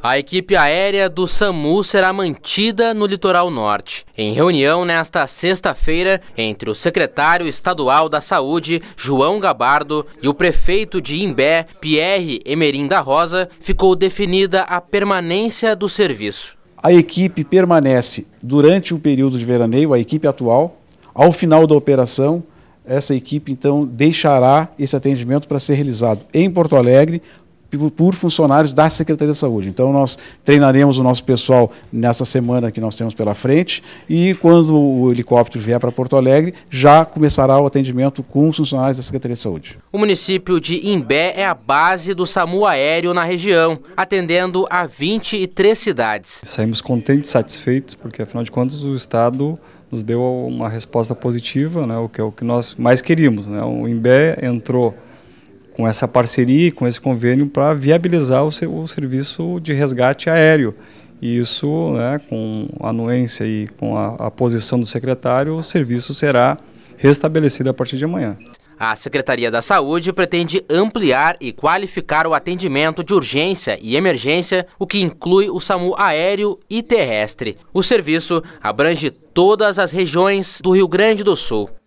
A equipe aérea do SAMU será mantida no litoral norte. Em reunião nesta sexta-feira, entre o secretário estadual da Saúde, João Gabardo, e o prefeito de Imbé, Pierre Emerim da Rosa, ficou definida a permanência do serviço. A equipe permanece durante o período de veraneio, a equipe atual. Ao final da operação, essa equipe então deixará esse atendimento para ser realizado em Porto Alegre, por funcionários da Secretaria de Saúde. Então, nós treinaremos o nosso pessoal nessa semana que nós temos pela frente e, quando o helicóptero vier para Porto Alegre, já começará o atendimento com os funcionários da Secretaria de Saúde. O município de Imbé é a base do SAMU aéreo na região, atendendo a 23 cidades. Saímos contentes, satisfeitos, porque, afinal de contas, o Estado nos deu uma resposta positiva, né, o que é o que nós mais queríamos. Né? O Imbé entrou com essa parceria, com esse convênio, para viabilizar o, seu, o, serviço de resgate aéreo. E isso, né, com anuência e com a, a posição do secretário, o serviço será restabelecido a partir de amanhã. A Secretaria da Saúde pretende ampliar e qualificar o atendimento de urgência e emergência, o que inclui o SAMU aéreo e terrestre. O serviço abrange todas as regiões do Rio Grande do Sul.